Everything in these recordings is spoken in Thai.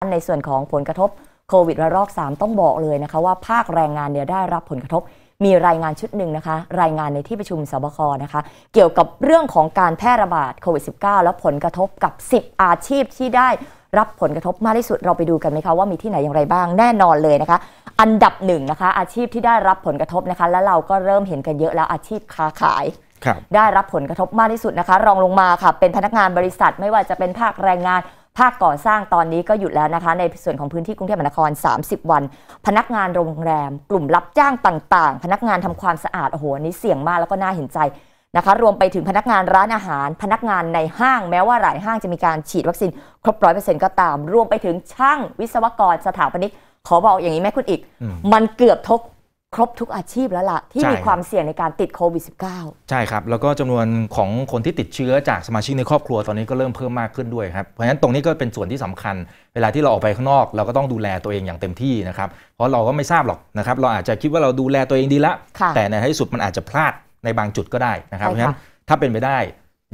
ในส่วนของผลกระทบโควิดระลอก3ต้องบอกเลยนะคะ ว่าภาคแรงงานเนี่ยได้รับผลกระทบ มีรายงานชุดหนึ่งนะคะ รายงานในที่ประชุมสบคนะคะ เกี่ยวกับเรื่องของการแพร่ระบาดโควิด -19 และผลกระทบกับ 10 อาชีพที่ได้รับผลกระทบมากที่สุด เราไปดูกันไหมคะว่ามีที่ไหนอย่างไรบ้างแน่นอนเลยนะคะ อันดับหนึ่งนะคะอาชีพที่ได้รับผลกระทบนะคะและเราก็เริ่มเห็นกันเยอะแล้วอาชีพค้าขายได้รับผลกระทบมากที่สุดนะคะรองลงมาค่ะเป็นพนักงานบริษัทไม่ว่าจะเป็นภาคแรงงานภาคก่อสร้างตอนนี้ก็หยุดแล้วนะคะ ในส่วนของพื้นที่กรุงเทพมหานคร 30 วัน พนักงานโรงแรม กลุ่มรับจ้างต่างๆ พนักงานทำความสะอาดโอ้โหนี้เสี่ยงมากแล้วก็น่าเห็นใจนะคะรวมไปถึงพนักงานร้านอาหาร พนักงานในห้าง แม้ว่าหลายห้างจะมีการฉีดวัคซีนครบร้อยเปอร์เซ็นต์ก็ตาม รวมไปถึงช่างวิศวกรสถาปนิกขอบอกอย่างนี้แม่คุณอีก มันเกือบทุกครบทุกอาชีพแล้วละ่ะที่มีความเสี่ยงในการติดโควิด -19 ใช่ครับ แล้วก็จำนวนของคนที่ติดเชื้อจากสมาชิกในครอบครัวตอนนี้ก็เริ่มเพิ่มมากขึ้นด้วยครับ เพราะฉะนั้นตรงนี้ก็เป็นส่วนที่สำคัญ เวลาที่เราออกไปข้างนอก เราก็ต้องดูแลตัวเองอย่างเต็มที่นะครับ เพราะเราก็ไม่ทราบหรอกนะครับ เราอาจจะคิดว่าเราดูแลตัวเองดีละ แต่ในที่สุดมันอาจจะพลาดในบางจุดก็ได้นะครับเพราะฉะนั้นถ้าเป็นไปได้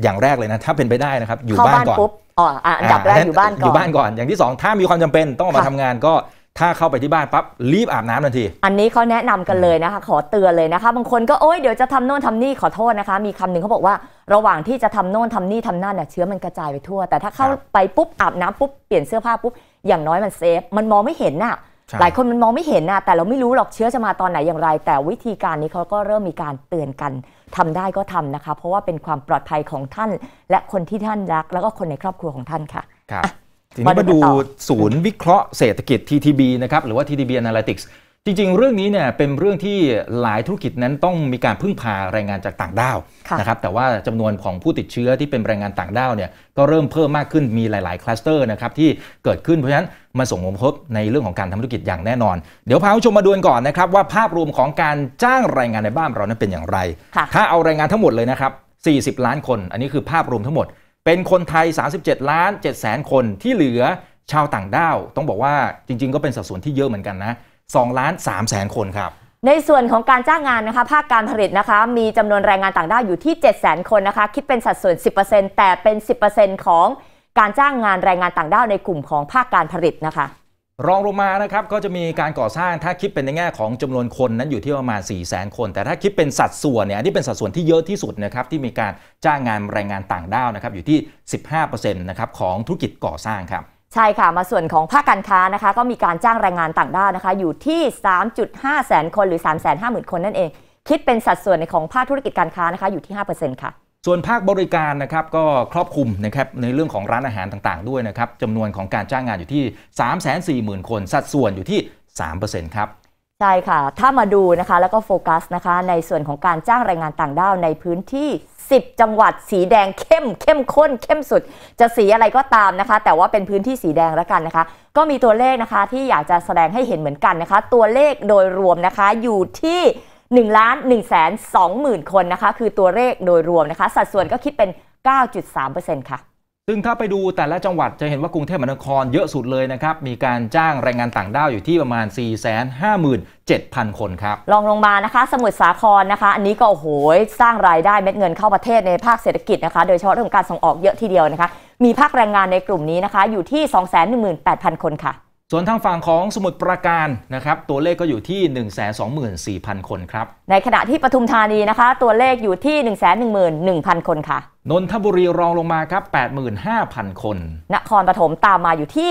อย่างแรกเลยนะถ้าเป็นไปได้นะครับอยู่บ้านก่อนอ๋ออันดับแรกอยู่บ้านก่อนอยู่บ้านก่อนอย่างที่ 2 ถ้ามีความจำเป็นต้องออกมาทำงานก็ถ้าเข้าไปที่บ้านปั๊บรีบอาบน้ำทันที อันนี้เขาแนะนำกันเลยนะคะ ขอเตือนเลยนะคะ บางคนก็โอ๊ยเดี๋ยวจะทำโน่นทำนี่ ขอโทษนะคะ มีคำหนึ่งเขาบอกว่า ระหว่างที่จะทำโน่นทำนี่ทำนั่นเนี่ยเชื้อมันกระจายไปทั่ว แต่ถ้าเข้าไปปุ๊บอาบน้ำปุ๊บ เปลี่ยนเสื้อผ้าปุ๊บอย่างน้อยมันเซฟมันมองไม่เห็นน่ะหลายคนมันมองไม่เห็นนะแต่เราไม่รู้หรอกเชื้อจะมาตอนไหนอย่างไร แต่วิธีการนี้เขาก็เริ่มมีการเตือนกัน ทำได้ก็ทำนะคะ เพราะว่าเป็นความปลอดภัยของท่าน และคนที่ท่านรัก แล้วก็คนในครอบครัวของท่านค่ะครับทีนี้มาดูศูนย์วิเคราะห์เศรษฐกิจ TTB นะครับหรือว่า TTB Analytics จริงๆ เรื่องนี้เนี่ยเป็นเรื่องที่หลายธุรกิจนั้นต้องมีการพึ่งพาแรงงานจากต่างด้าวนะครับแต่ว่าจำนวนของผู้ติดเชื้อที่เป็นแรงงานต่างด้าวเนี่ยก็เริ่มเพิ่มมากขึ้นมีหลาย ๆ คลัสเตอร์นะครับที่เกิดขึ้นเพราะฉะนั้นมาส่งผลกระทบในเรื่องของการทำธุรกิจอย่างแน่นอน เดี๋ยวพาผู้ชมมาดูกันก่อนนะครับว่า ภาพรวมของการจ้างแรงงานในบ้านเรานั้นเป็นอย่างไรถ้าเอาแรงงานทั้งหมดเลยนะครับ40 ล้านคนอันนี้คือภาพรวมทั้งหมดเป็นคนไทย 37 ล้าน7แสนคนที่เหลือชาวต่างด้าว ต้องบอกว่าจริง ๆ ก็เป็นสัดส่วนที่เยอะเหมือนกันนะ 2 ล้าน3แสนคนครับในส่วนของการจ้างงานนะคะ ภาคการผลิตนะคะ มีจำนวนแรงงานต่างด้าวอยู่ที่700,000คนนะคะ คิดเป็นสัดส่วน 10%แต่เป็น10%ของการจ้างงานแรงงานต่างด้าวในกลุ่มของภาคการผลิตนะคะรองลงมานะครับก็จะมีการก่อสร้าง ถ้าคิดเป็นในแง่ของจำนวนคนนั้นอยู่ที่ประมาณ4 0 0 0 0คน แต่ถ้าคิดเป็นสัดส่วนเนี่ยอันนี้เป็นสัดส่วนที่เยอะที่สุดนะครับที่มีการจ้างงานแรงงานต่างด้าวนะครับอยู่ที่15%นะครับของธุรกิจก่อสร้างครับใช่ค่ะมาส่วนของภาคการค้านะคะก็มีการจ้างแรงงานต่างด้าวนะคะอยู่ที่ 3.5แสนคนหรือ 3 5 0 0 0 0คนนั่นเอง คิดเป็นสัดส่วนในของภาคธุรกิจการค้านะคะอยู่ที่5%ค่ะส่วนภาคบริการนะครับก็ครอบคลุมนะครับในเรื่องของร้านอาหารต่างๆ ด้วยนะครับจำนวนของการจ้างงานอยู่ที่340,000 คนสัดส่วนอยู่ที่3%ครับใช่ค่ะถ้ามาดูนะคะแล้วก็โฟกัสนะคะในส่วนของการจ้างแรงงานต่างด้าวในพื้นที่ 10 จังหวัดสีแดงเข้มเข้มข้น เข้มสุด จะสีอะไรก็ตามนะคะ แต่ว่าเป็นพื้นที่สีแดงแล้วกันนะคะ ก็มีตัวเลขนะคะที่อยากจะแสดงให้เห็นเหมือนกันนะคะ ตัวเลขโดยรวมนะคะอยู่ที่1ล้าน1 2 0 0 0 0 คนนะคะ คือตัวเลขโดยรวมนะคะ สัดส่วนก็คิดเป็น 9.3%ค่ะซึ่งถ้าไปดูแต่ละจังหวัดจะเห็นว่ากรุงเทพมหานครเยอะสุดเลยนะครับมีการจ้างแรงงานต่างด้าวอยู่ที่ประมาณ 4 5 7 0 0 0 คนครับลองลงมานะคะ สมุทรสาครนะคะอันนี้ก็โอ้โหสร้างรายได้เม็ดเงินเข้าประเทศในภาคเศรษฐกิจนะคะ โดยเฉพาะเรื่องการส่งออกเยอะทีเดียวนะคะ มีภาคแรงงานในกลุ่มนี้นะคะอยู่ที่218,000 คนค่ะส่วนทางฝั่งของสมุทรปราการนะครับ ตัวเลขก็อยู่ที่ 124,000 คนครับ ในขณะที่ปทุมธานีนะคะ ตัวเลขอยู่ที่ 111,000 คนค่ะนนทบุรีรองลงมาครับ 85,000 คน นครปฐมตามมาอยู่ที่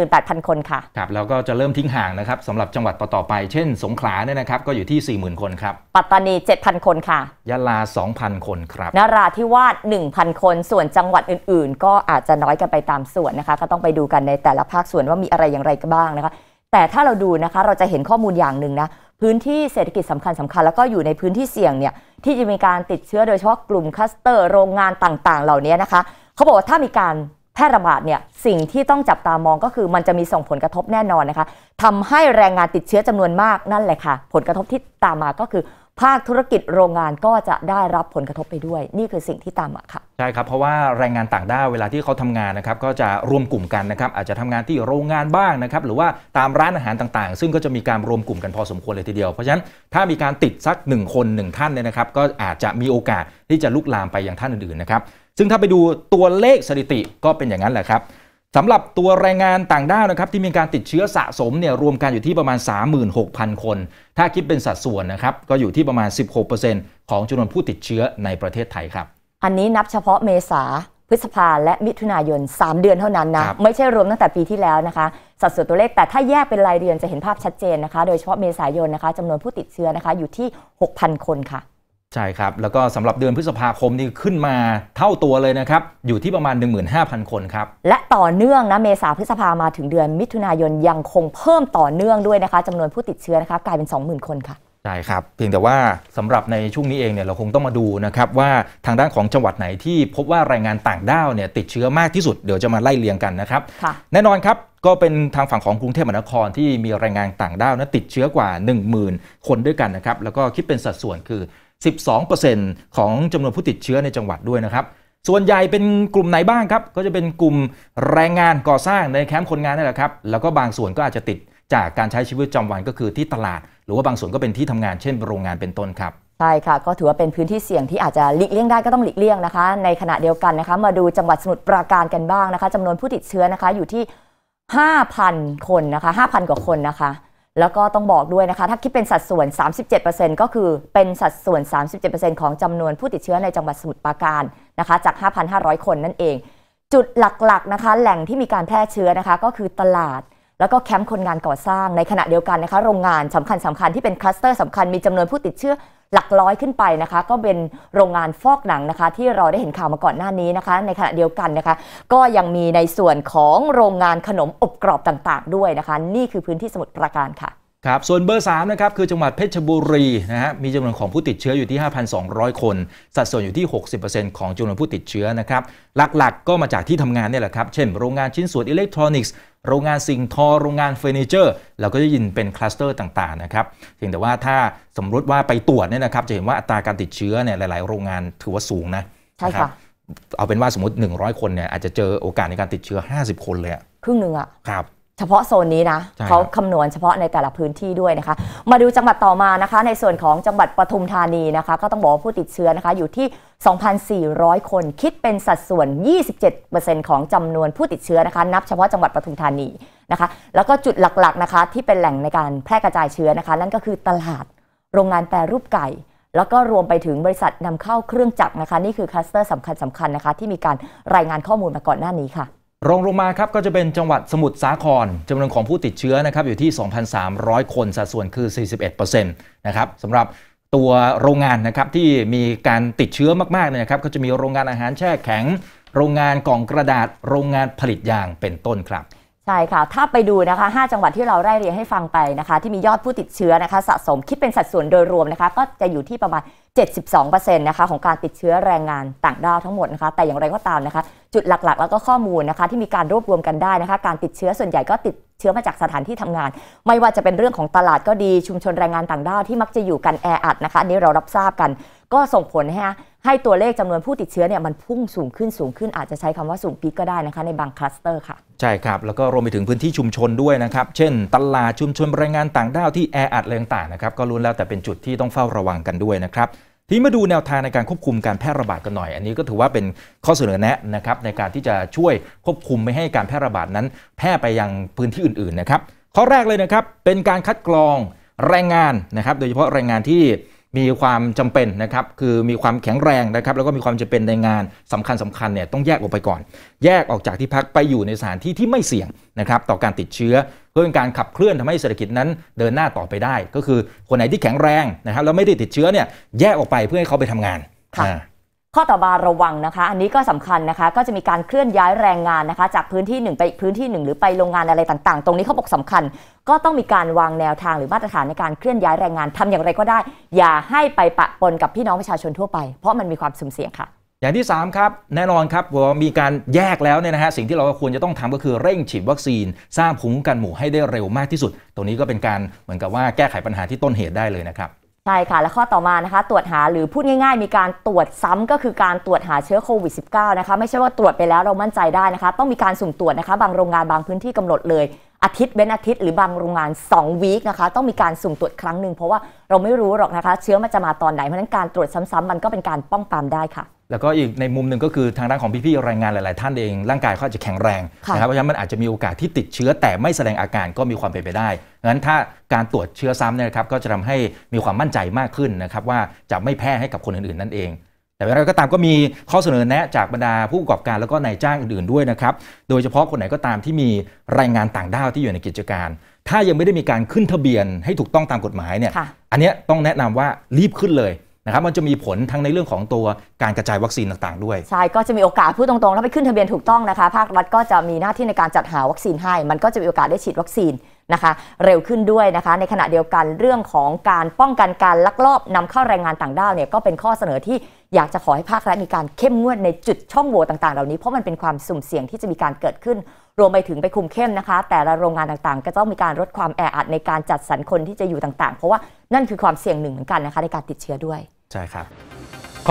78,000 คนค่ะ ครับแล้วก็จะเริ่มทิ้งห่างนะครับสำหรับจังหวัดต่อๆไป เช่นสงขลาเนี่ยนะครับ ก็อยู่ที่ 40,000 คนครับ ปัตตานี7,000 คนค่ะ ยะลา 2,000 คนครับ นราธิวาส1,000 คนส่วนจังหวัดอื่นๆ ก็อาจจะน้อยกันไปตามส่วนนะคะก็ต้องไปดูกันในแต่ละภาคส่วนว่ามีอะไรอย่างไรกันบ้างนะคะแต่ถ้าเราดูนะคะเราจะเห็นข้อมูลอย่างหนึ่งนะพื้นที่เศรษฐกิจสำคัญสำคัญแล้วก็อยู่ในพื้นที่เสี่ยงเนี่ยที่จะมีการติดเชื้อโดยเฉพาะกลุ่มคัสเตอร์โรงงานต่างๆเหล่านี้นะคะเขาบอกว่าถ้ามีการแพร่ระบาดเนี่ยสิ่งที่ต้องจับตามองก็คือ มันจะมีส่งผลกระทบแน่นอนนะคะทำให้แรงงานติดเชื้อจำนวนมากนั่นแหละค่ะ ผลกระทบที่ตามมาก็คือภาคธุรกิจโรงงานก็จะได้รับผลกระทบไปด้วย นี่คือสิ่งที่ตามมาค่ะใช่ครับเพราะว่าแรงงานต่างด้าวเวลาที่เขาทำงานนะครับก็จะรวมกลุ่มกันนะครับอาจจะทำงานที่โรงงานบ้างนะครับหรือว่าตามร้านอาหารต่างๆ ซึ่งก็จะมีการรวมกลุ่มกันพอสมควรเลยทีเดียวเพราะฉะนั้นถ้ามีการติดสัก1คน1ท่านเนี่ยนะครับ ก็อาจจะมีโอกาสที่จะลุกลามไปยังท่านอื่นๆนะครับซึ่งถ้าไปดูตัวเลขสถิติก็เป็นอย่างนั้นแหละครับสำหรับตัวแรงงานต่างด้าวนะครับที่มีการติดเชื้อสะสมเนี่ยรวมกันอยู่ที่ประมาณ 36,000 คน ถ้าคิดเป็นสัดส่วนนะครับก็อยู่ที่ประมาณ 16%ของจำนวนผู้ติดเชื้อในประเทศไทยครับ อันนี้นับเฉพาะเมษาพฤษภาและมิถุนายน 3 เดือนเท่านั้นนะไม่ใช่รวมตั้งแต่ปีที่แล้วนะคะสัดส่วนตัวเลขแต่ถ้าแยกเป็นรายเดือนจะเห็นภาพชัดเจนนะคะ โดยเฉพาะเมษายนนะคะจำนวนผู้ติดเชื้อนะคะอยู่ที่ 6,000 คนค่ะใช่ครับ แล้วก็สำหรับเดือนพฤษภาคมนี่ขึ้นมาเท่าตัวเลยนะครับ อยู่ที่ประมาณ 15,000 คนครับ และต่อเนื่องนะเมษาพฤษภามาถึงเดือนมิถุนายน ยังคงเพิ่มต่อเนื่องด้วยนะคะจำนวนผู้ติดเชื้อนะคะกลายเป็น 20,000 คนค่ะ ใช่ครับ เพียงแต่ว่าสำหรับในช่วงนี้เองเนี่ยเราคงต้องมาดูนะครับ ว่าทางด้านของจังหวัดไหนที่พบว่าแรงงานต่างด้าวเนี่ยติดเชื้อมากที่สุดเดี๋ยวจะมาไล่เรียงกันนะครับแน่นอนครับก็เป็นทางฝั่งของกรุงเทพมหานครที่มีแรงงานต่างด้าวนะติดเชื้อกว่า 10,000 คนด้วยกันนะครับแล้วก็คิดเป็นสัดส่วนคือ12%ของจำนวนผู้ติดเชื้อในจังหวัดด้วยนะครับ ส่วนใหญ่เป็นกลุ่มไหนบ้างครับ ก็จะเป็นกลุ่มแรงงานก่อสร้างในแคมป์คนงานนี่แหละครับ แล้วก็บางส่วนก็อาจจะติดจากการใช้ชีวิตประจำวันก็คือที่ตลาด หรือว่าบางส่วนก็เป็นที่ทำงาน เช่น โรงงาน เป็นต้นครับ ใช่ค่ะ ก็ถือว่าเป็นพื้นที่เสี่ยงที่อาจจะหลีกเลี่ยงได้ก็ต้องหลีกเลี่ยงนะคะ ในขณะเดียวกันนะคะ มาดูจังหวัดสมุทรปราการกันบ้างนะคะจำนวนผู้ติดเชื้อนะคะ อยู่ที่ 5,000 คนนะคะ 5,000 กว่าคนนะคะแล้วก็ต้องบอกด้วยนะคะ ถ้าคิดเป็นสัดส่วน 37%ก็คือเป็นสัดส่วน 37%ของจำนวนผู้ติดเชื้อในจังหวัดสมุทรปราการนะคะจาก 5,500 คน นั่นเอง จุดหลักๆนะคะ แหล่งที่มีการแพร่เชื้อนะคะ ก็คือตลาดแล้วก็แคมป์คนงานก่อสร้างในขณะเดียวกันนะคะ โรงงานสำคัญสำคัญที่เป็นคลัสเตอร์สำคัญ มีจำนวนผู้ติดเชื้อหลักร้อยขึ้นไปนะคะ ก็เป็นโรงงานฟอกหนังนะคะ ที่เราได้เห็นข่าวมาก่อนหน้านี้นะคะ ในขณะเดียวกันนะคะ ก็ยังมีในส่วนของโรงงานขนมอบกรอบต่างๆด้วยนะคะ นี่คือพื้นที่สมุทรปราการค่ะ ครับ ส่วนเบอร์3นะครับคือจังหวัดเพชรบุรีนะฮะ มีจำนวนของผู้ติดเชื้ออยู่ที่ 5,200 คน สัดส่วนอยู่ที่ 60%ของจำนวนผู้ติดเชื้อนะครับ หลักๆกก็มาจากที่ทำงานเนี่ยแหละครับ เช่น โรงงานชิ้นส่วนอิเล็กทรอนิกส์โรงงานสิ่งทอ โรงงานเฟอร์นิเจอร์เราก็จะยินเป็นคลัสเตอร์ต่างๆนะครับเพียงแต่ว่าถ้าสมมติว่าไปตรวจเนี่ยนะครับจะเห็นว่าอัตราการติดเชื้อเนี่ยหลาย ๆ โรงงานถือว่าสูงนะ ใช่ค่ะ เอาเป็นว่าสมมติ 100 คนเนี่ยอาจจะเจอโอกาสในการติดเชื้อ 50 คนเลยครึ่งหนึ่งอะครับเฉพาะโซนนี้นะเขาคำนวณเฉพาะในแต่ละพื้นที่ด้วยนะคะ มาดูจังหวัดต่อมานะคะ ในส่วนของจังหวัดปทุมธานีนะคะก็ต้องบอกว่าผู้ติดเชื้อนะคะอยู่ที่ 2,400 คนคิดเป็นสัดส่วน 27%ของจำนวนผู้ติดเชื้อนะคะนับเฉพาะจังหวัดปทุมธานีนะคะ แล้วก็จุดหลักๆ นะคะที่เป็นแหล่งในการแพร่กระจายเชื้อนะคะ นั่นก็คือตลาดโรงงานแปรรูปไก่แล้วก็รวมไปถึงบริษัทนำเข้าเครื่องจักรนะคะ นี่คือคลัสเตอร์สำคัญสำคัญนะคะที่มีการรายงานข้อมูลมาก่อนหน้านี้ค่ะรองลงมาครับก็จะเป็นจังหวัดสมุทรสาครจำนวนของผู้ติดเชื้อนะครับอยู่ที่ 2,300 คนสัดส่วนคือ 41%นะครับสำหรับตัวโรงงานนะครับที่มีการติดเชื้อมากๆเนี่ยนะครับก็จะมีโรงงานอาหารแช่แข็ง โรงงานกล่องกระดาษโรงงานผลิตยางเป็นต้นครับใช่ค่ะ ถ้าไปดูนะคะ 5 จังหวัดที่เราไล่เรียงให้ฟังไปนะคะ ที่มียอดผู้ติดเชื้อนะคะ สะสมคิดเป็นสัดส่วนโดยรวมนะคะ ก็จะอยู่ที่ประมาณ 72%นะคะ ของการติดเชื้อแรงงานต่างด้าวทั้งหมดนะคะ แต่อย่างไรก็ตามนะคะ จุดหลักๆ แล้วก็ข้อมูลนะคะ ที่มีการรวบรวมกันได้นะคะ การติดเชื้อส่วนใหญ่ก็ติดเชื้อมาจากสถานที่ทำงาน ไม่ว่าจะเป็นเรื่องของตลาดก็ดี ชุมชนแรงงานต่างด้าวที่มักจะอยู่กันแออัดนะคะอันนี้เรารับทราบกันก็ส่งผลให้ให้ตัวเลขจำนวนผู้ติดเชื้อเนี่ยมันพุ่งสูงขึ้นสูงขึ้นอาจจะใช้คำว่าสูงปีกก็ได้นะคะในบางคลัสเตอร์ค่ะใช่ครับแล้วก็รวมไปถึงพื้นที่ชุมชนด้วยนะครับเช่นตลาดชุมชนแรงงานต่างด้าวที่แออัดแรงต่างนะครับก็รุนแล้วแต่เป็นจุดที่ต้องเฝ้าระวังกันด้วยนะครับทีมาดูแนวทางในการควบคุมการแพร่ระบาดกันหน่อย อันนี้ก็ถือว่าเป็นข้อเสนอแนะนะครับในการที่จะช่วยควบคุมไม่ให้การแพร่ระบาดนั้นแพร่ไปยังพื้นที่อื่นๆนะครับข้อแรกเลยนะครับเป็นการคัดกรองแรงงานนะครับโดยเฉพาะแรงงานที่มีความจำเป็นนะครับ คือมีความแข็งแรงนะครับ แล้วก็มีความจำเป็นในงานสำคัญสำคัญเนี่ยต้องแยกออกไปก่อน แยกออกจากที่พักไปอยู่ในสถานที่ที่ไม่เสี่ยงนะครับต่อการติดเชื้อเพื่อเป็นการขับเคลื่อนทำให้เศรษฐกิจนั้น เดินหน้าต่อไปได้ ก็คือคนไหนที่แข็งแรงนะครับแล้วไม่ได้ติดเชื้อเนี่ยแยกออกไปเพื่อให้เขาไปทำงานค่ะข้อต่อมาระวังนะคะ อันนี้ก็สำคัญนะคะ ก็จะมีการเคลื่อนย้ายแรงงานนะคะ จากพื้นที่หนึ่งไปอีกพื้นที่หนึ่งหรือไปโรงงานอะไรต่างๆ ตรงนี้เขาบอกสำคัญ ก็ต้องมีการวางแนวทางหรือมาตรฐานในการเคลื่อนย้ายแรงงาน ทำอย่างไรก็ได้ อย่าให้ไปปะปนกับพี่น้องประชาชนทั่วไป เพราะมันมีความสุ่มเสี่ยงค่ะอย่างที่ 3 ครับ แน่นอนครับว่ามีการแยกแล้วเนี่ยนะฮะสิ่งที่เราควรจะต้องทำก็คือเร่งฉีดวัคซีน สร้างภูมิคุ้มกันหมู่ให้ได้เร็วมากที่สุด ตรงนี้ก็เป็นการเหมือนกับว่าแก้ไขปัญหาที่ต้นเหตุได้เลยนะครับใช่ค่ะ และข้อต่อมานะคะ ตรวจหาหรือพูดง่ายๆ มีการตรวจซ้ำก็คือการตรวจหาเชื้อโควิด -19 นะคะ ไม่ใช่ว่าตรวจไปแล้วเรามั่นใจได้นะคะ ต้องมีการสุ่มตรวจนะคะ บางโรงงานบางพื้นที่กำหนดเลยอาทิตย์เว้นอาทิตย์หรือบางโรงงาน2วีคนะคะต้องมีการสุ่มตรวจครั้งหนึ่งเพราะว่าเราไม่รู้หรอกนะคะเชื้อมันจะมาตอนไหนเพราะนั้นการตรวจซ้ำๆมันก็เป็นการป้องปรามได้ค่ะ แล้วก็อีกในมุมหนึ่งก็คือทางด้านของพี่ๆแรงงานหลายๆ ท่านเอง ร่างกายเขาอาจจะแข็งแรงนะครับเพราะฉะนั้นมันอาจจะมีโอกาสที่ติดเชื้อแต่ไม่แสดงอาการก็มีความเป็นไปได้งั้นถ้าการตรวจเชื้อซ้ำเนี่ยครับก็จะทำให้มีความมั่นใจมากขึ้นนะครับว่าจะไม่แพร่ให้กับคนอื่นๆนั่นเองแต่เวลาก็ตามก็มีข้อเสนอแนะจากบรรดาผู้ประกอบการแล้วก็นายจ้างอื่นๆด้วยนะครับ โดยเฉพาะคนไหนก็ตามที่มีรายงานต่างด้าวที่อยู่ในกิจการ ถ้ายังไม่ได้มีการขึ้นทะเบียนให้ถูกต้องตามกฎหมายเนี่ย อันนี้ต้องแนะนำว่ารีบขึ้นเลยนะครับ มันจะมีผลทั้งในเรื่องของตัวการกระจายวัคซีนต่าง ๆด้วย ใช่ ก็จะมีโอกาสพูดตรงๆแล้วไปขึ้นทะเบียนถูกต้องนะคะ ภาครัฐก็จะมีหน้าที่ในการจัดหาวัคซีนให้ มันก็จะมีโอกาสได้ฉีดวัคซีนนะคะเร็วขึ้นด้วยนะคะในขณะเดียวกันเรื่องของการป้องกันการลักลอบนำเข้าแรงงานต่างด้าวเนี่ยก็เป็นข้อเสนอที่อยากจะขอให้ภาครัฐมีการเข้มงวดในจุดช่องโหว่ต่างๆเหล่านี้เพราะมันเป็นความสุ่มเสี่ยงที่จะมีการเกิดขึ้นรวมไปถึงไปคุมเข้มนะคะ แต่ละโรงงานต่างๆก็ต้องมีการลดความแออัดในการจัดสรรคนที่จะอยู่ต่างๆ เพราะว่านั่นคือความเสี่ยงหนึ่งเหมือนกันนะคะ ในการติดเชื้อด้วยใช่ครับ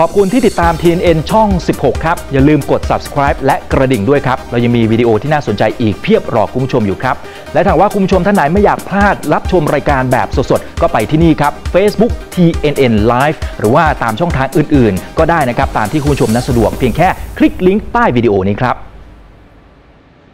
ขอบคุณที่ติดตาม TNN ช่อง 16 ครับ อย่าลืมกด subscribe และกระดิ่งด้วยครับเรายังมีวิดีโอที่น่าสนใจอีกเพียบรอคุณผู้ชมอยู่ครับและถ้าว่าคุณผู้ชมท่านไหนไม่อยากพลาดรับชมรายการแบบสดๆ ก็ไปที่นี่ครับ Facebook TNN Live หรือว่าตามช่องทางอื่นๆก็ได้นะครับ ตามที่คุณผู้ชมนั้นสะดวกเพียงแค่คลิกลิงก์ใต้วิดีโอนี้ครับ